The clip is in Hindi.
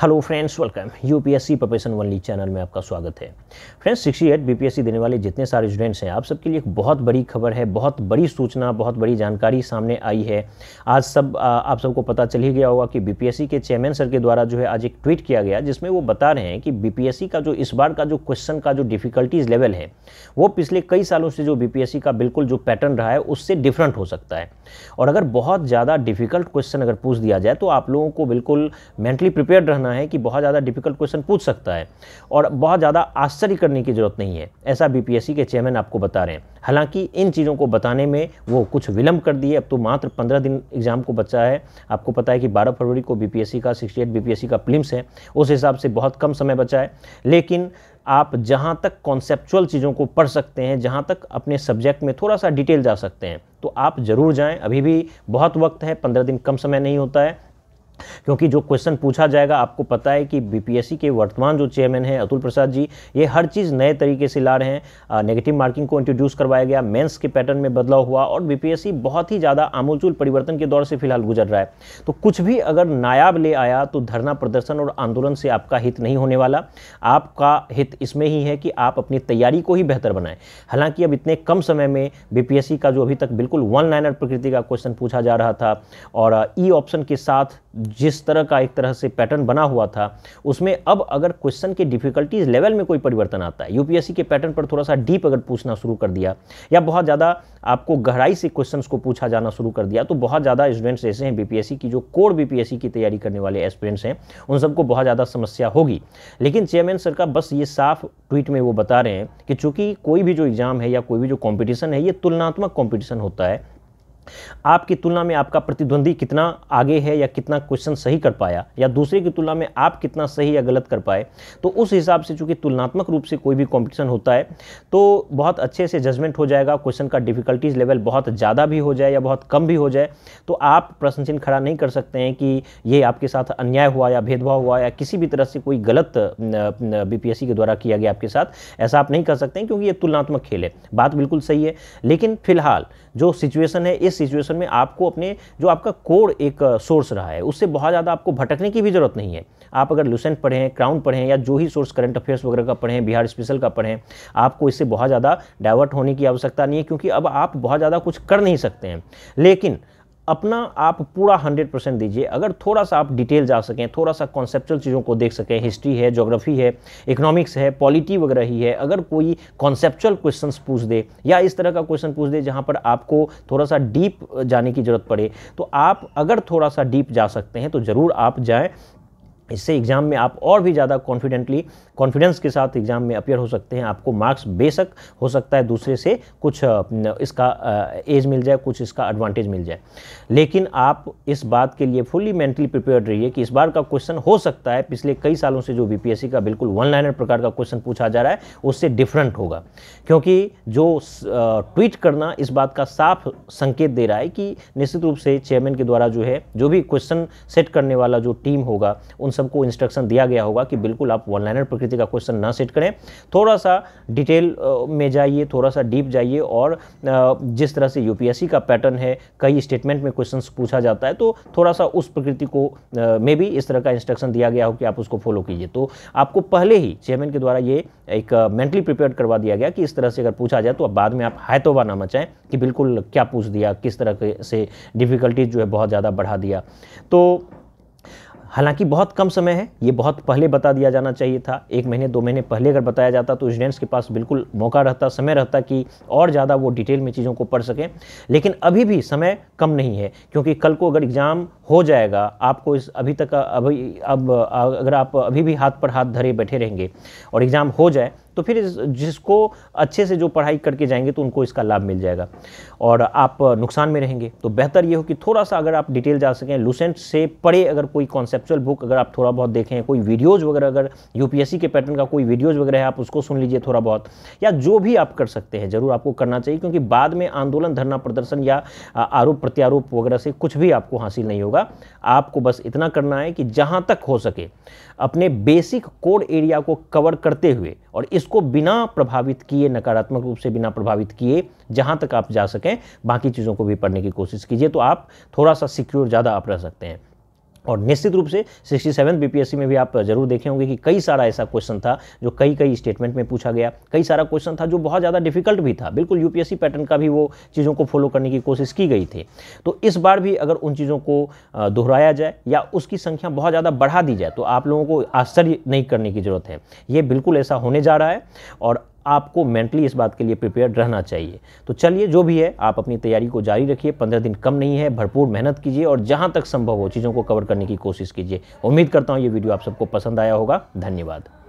hello friends welcome UPSC profession only channel में आपका स्वागत है फ्रेंड्स सिक्सटी एट बीपीएससी देने वाले जितने सारे स्टूडेंट्स हैं आप सबके लिए एक बहुत बड़ी खबर है बहुत बड़ी सूचना बहुत बड़ी जानकारी सामने आई है आज सब आ, आप सबको पता चल ही गया होगा कि बीपीएससी के चेयरमैन सर के द्वारा जो है आज एक ट्वीट किया गया जिसमें वो बता रहे हैं कि बीपीएससी का जो इस बार का जो क्वेश्चन का जो डिफ़िकल्टीज़ लेवल है वो पिछले कई सालों से जो बीपीएससी का बिल्कुल जो पैटर्न रहा है उससे डिफरेंट हो सकता है और अगर बहुत ज़्यादा डिफ़िकल्ट क्वेश्चन अगर पूछ दिया जाए तो आप लोगों को बिल्कुल मेंटली प्रिपेयर रहना कहना है कि बहुत ज़्यादा डिफिकल्ट क्वेश्चन पूछ सकता है और बहुत ज़्यादा आश्चर्य करने की ज़रूरत नहीं है ऐसा बीपीएससी के चेयरमैन आपको बता रहे हैं हालांकि इन चीज़ों को बताने में वो कुछ विलंब कर दिए अब तो मात्र पंद्रह दिन एग्ज़ाम को बचा है आपको पता है कि बारह फरवरी को बीपीएससी का सिक्सटी एट का प्लिम्स है उस हिसाब से बहुत कम समय बचा है लेकिन आप जहाँ तक कॉन्सेप्चुअल चीज़ों को पढ़ सकते हैं जहाँ तक अपने सब्जेक्ट में थोड़ा सा डिटेल जा सकते हैं तो आप ज़रूर जाएं अभी भी बहुत वक्त है पंद्रह दिन कम समय नहीं होता है क्योंकि जो क्वेश्चन पूछा जाएगा आपको पता है कि बीपीएससी के वर्तमान जो चेयरमैन हैं अतुल प्रसाद जी ये हर चीज़ नए तरीके से ला रहे हैं नेगेटिव मार्किंग को इंट्रोड्यूस करवाया गया मेंस के पैटर्न में बदलाव हुआ और बीपीएससी बहुत ही ज़्यादा आमूलचूल परिवर्तन के दौर से फिलहाल गुजर रहा है तो कुछ भी अगर नायाब ले आया तो धरना प्रदर्शन और आंदोलन से आपका हित नहीं होने वाला आपका हित इसमें ही है कि आप अपनी तैयारी को ही बेहतर बनाएं हालांकि अब इतने कम समय में बीपीएससी का जो अभी तक बिल्कुल वन लाइनर प्रकृति का क्वेश्चन पूछा जा रहा था और ई ऑप्शन e के साथ जिस तरह का एक तरह से पैटर्न बना हुआ था उसमें अब अगर क्वेश्चन के डिफिकल्टीज लेवल में कोई परिवर्तन आता है यूपीएससी के पैटर्न पर थोड़ा सा डीप अगर पूछना शुरू कर दिया या बहुत ज़्यादा आपको गहराई से क्वेश्चन को पूछा जाना शुरू कर दिया तो बहुत ज़्यादा स्टूडेंट्स ऐसे हैं बीपीएससी की जो कोर बीपीएससी की तैयारी करने वाले एस्पिरेंट्स हैं उन सबको बहुत ज़्यादा समस्या होगी लेकिन चेयरमैन सर का बस ये साफ ट्वीट में वो बता रहे हैं कि चूंकि कोई भी जो एग्ज़ाम है या कोई भी जो कॉम्पिटिशन है ये तुलनात्मक कॉम्पिटिशन होता है आपकी तुलना में आपका प्रतिद्वंदी कितना आगे है या कितना क्वेश्चन सही कर पाया या दूसरे की तुलना में आप कितना सही या गलत कर पाए तो उस हिसाब से चूंकि तुलनात्मक रूप से कोई भी कॉम्पिटिशन होता है तो बहुत अच्छे से जजमेंट हो जाएगा क्वेश्चन का डिफिकल्टीज लेवल बहुत ज़्यादा भी हो जाए या बहुत कम भी हो जाए तो आप प्रश्न चिन्ह खड़ा नहीं कर सकते हैं कि ये आपके साथ अन्याय हुआ या भेदभाव हुआ या किसी भी तरह से कोई गलत बीपीएससी के द्वारा किया गया आपके साथ ऐसा आप नहीं कर सकते क्योंकि ये तुलनात्मक खेल है बात बिल्कुल सही है लेकिन फिलहाल जो सिचुएशन है इस सिचुएशन में आपको अपने जो आपका कोर एक सोर्स रहा है उससे बहुत ज़्यादा आपको भटकने की भी ज़रूरत नहीं है आप अगर लुसेंट पढ़ें क्राउन पढ़ें या जो ही सोर्स करंट अफेयर्स वगैरह का पढ़ें बिहार स्पेशल का पढ़ें आपको इससे बहुत ज़्यादा डाइवर्ट होने की आवश्यकता नहीं है क्योंकि अब आप बहुत ज़्यादा कुछ कर नहीं सकते हैं लेकिन अपना आप पूरा हंड्रेड परसेंट दीजिए अगर थोड़ा सा आप डिटेल जा सकें थोड़ा सा कॉन्सेप्चुअल चीज़ों को देख सकें हिस्ट्री है ज्योग्राफी है इकोनॉमिक्स है पॉलिटी वगैरह ही है अगर कोई कॉन्सेप्चुअल क्वेश्चन पूछ दे या इस तरह का क्वेश्चन पूछ दे जहाँ पर आपको थोड़ा सा डीप जाने की ज़रूरत पड़े तो आप अगर थोड़ा सा डीप जा सकते हैं तो ज़रूर आप जाएँ इससे एग्ज़ाम में आप और भी ज़्यादा कॉन्फिडेंटली कॉन्फिडेंस के साथ एग्जाम में अपियर हो सकते हैं आपको मार्क्स बेशक हो सकता है दूसरे से कुछ इसका एज मिल जाए कुछ इसका एडवांटेज मिल जाए लेकिन आप इस बात के लिए फुल्ली मेंटली प्रिपेयर्ड रहिए कि इस बार का क्वेश्चन हो सकता है पिछले कई सालों से जो बीपीएससी का बिल्कुल वन लाइनर प्रकार का क्वेश्चन पूछा जा रहा है उससे डिफरेंट होगा क्योंकि जो ट्वीट करना इस बात का साफ संकेत दे रहा है कि निश्चित रूप से चेयरमैन के द्वारा जो है जो भी क्वेश्चन सेट करने वाला जो टीम होगा उन सबको इंस्ट्रक्शन दिया गया होगा कि बिल्कुल आप वन लाइनर प्रक्रिया संस्कृति का क्वेश्चन ना सेट करें थोड़ा सा डिटेल में जाइए थोड़ा सा डीप जाइए और जिस तरह से यूपीएससी का पैटर्न है कई स्टेटमेंट में क्वेश्चन पूछा जाता है तो थोड़ा सा उस प्रकृति को मे भी इस तरह का इंस्ट्रक्शन दिया गया हो कि आप उसको फॉलो कीजिए तो आपको पहले ही चेयरमैन के द्वारा ये एक मेंटली प्रिपेयर करवा दिया गया कि इस तरह से अगर पूछा जाए तो अब बाद में आप हाय तो ना मचाएं कि बिल्कुल क्या पूछ दिया किस तरह से डिफ़िकल्टीज जो है बहुत ज़्यादा बढ़ा दिया तो हालांकि बहुत कम समय है ये बहुत पहले बता दिया जाना चाहिए था एक महीने दो महीने पहले अगर बताया जाता तो स्टूडेंट्स के पास बिल्कुल मौका रहता समय रहता कि और ज़्यादा वो डिटेल में चीज़ों को पढ़ सकें लेकिन अभी भी समय कम नहीं है क्योंकि कल को अगर एग्ज़ाम हो जाएगा आपको इस अभी तक अभी अब अगर आप अभी भी हाथ पर हाथ धरे बैठे रहेंगे और एग्ज़ाम हो जाए तो फिर जिसको अच्छे से जो पढ़ाई करके जाएंगे तो उनको इसका लाभ मिल जाएगा और आप नुकसान में रहेंगे तो बेहतर ये हो कि थोड़ा सा अगर आप डिटेल जा सकें लूसेंट से पढ़े अगर कोई कॉन्सेप्चुअल बुक अगर आप थोड़ा बहुत देखें कोई वीडियोज़ वगैरह अगर यूपीएससी के पैटर्न का कोई वीडियोज़ वगैरह है आप उसको सुन लीजिए थोड़ा बहुत या जो भी आप कर सकते हैं ज़रूर आपको करना चाहिए क्योंकि बाद में आंदोलन धरना प्रदर्शन या आरोप प्रत्यारोप वगैरह से कुछ भी आपको हासिल नहीं होगा आपको बस इतना करना है कि जहाँ तक हो सके अपने बेसिक कोड एरिया को कवर करते हुए और इस इसको बिना प्रभावित किए नकारात्मक रूप से बिना प्रभावित किए जहाँ तक आप जा सकें बाकी चीज़ों को भी पढ़ने की कोशिश कीजिए तो आप थोड़ा सा सिक्योर ज़्यादा आप रह सकते हैं और निश्चित रूप से सिक्सटी सेवन बीपीएससी में भी आप जरूर देखे होंगे कि कई सारा ऐसा क्वेश्चन था जो कई कई स्टेटमेंट में पूछा गया कई सारा क्वेश्चन था जो बहुत ज़्यादा डिफिकल्ट भी था बिल्कुल यूपीएससी पैटर्न का भी वो चीज़ों को फॉलो करने की कोशिश की गई थी तो इस बार भी अगर उन चीज़ों को दोहराया जाए या उसकी संख्या बहुत ज़्यादा बढ़ा दी जाए तो आप लोगों को आश्चर्य नहीं करने की ज़रूरत है ये बिल्कुल ऐसा होने जा रहा है और आपको मेंटली इस बात के लिए प्रिपेयर रहना चाहिए तो चलिए जो भी है आप अपनी तैयारी को जारी रखिए पंद्रह दिन कम नहीं है भरपूर मेहनत कीजिए और जहाँ तक संभव हो चीज़ों को कवर करने की कोशिश कीजिए उम्मीद करता हूँ ये वीडियो आप सबको पसंद आया होगा धन्यवाद